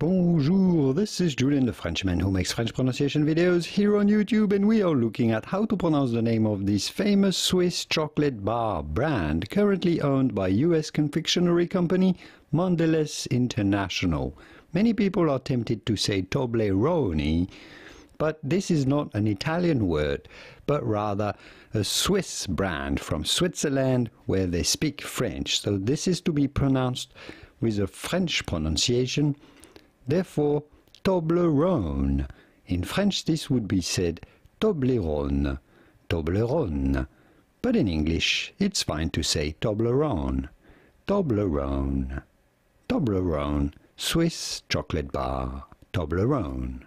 Bonjour, this is Julien, the Frenchman who makes French pronunciation videos here on YouTube and we are looking at how to pronounce the name of this famous Swiss chocolate bar brand currently owned by US confectionery company Mondelez International. Many people are tempted to say Toblerone, but this is not an Italian word, but rather a Swiss brand from Switzerland where they speak French. So this is to be pronounced with a French pronunciation Therefore, Toblerone. In French, this would be said Toblerone, Toblerone. But in English, it's fine to say Toblerone, Toblerone, Toblerone, Swiss chocolate bar, Toblerone.